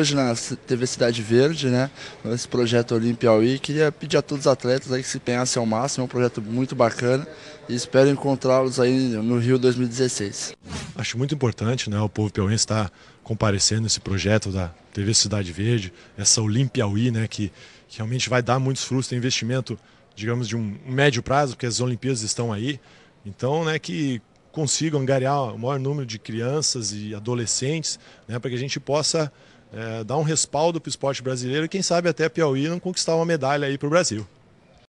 Hoje na TV Cidade Verde, né, nesse projeto Olympia queria pedir a todos os atletas aí que se empenhassem ao máximo, é um projeto muito bacana e espero encontrá-los aí no Rio 2016. Acho muito importante né, o povo piauí estar comparecendo nesse projeto da TV Cidade Verde, essa Olympia né, que, que realmente vai dar muitos frutos, tem investimento, digamos, de um médio prazo, porque as Olimpíadas estão aí, então, né, que consiga angariar o maior número de crianças e adolescentes, né, para que a gente possa é, dar um respaldo para o esporte brasileiro e quem sabe até Piauí não conquistar uma medalha aí para o Brasil.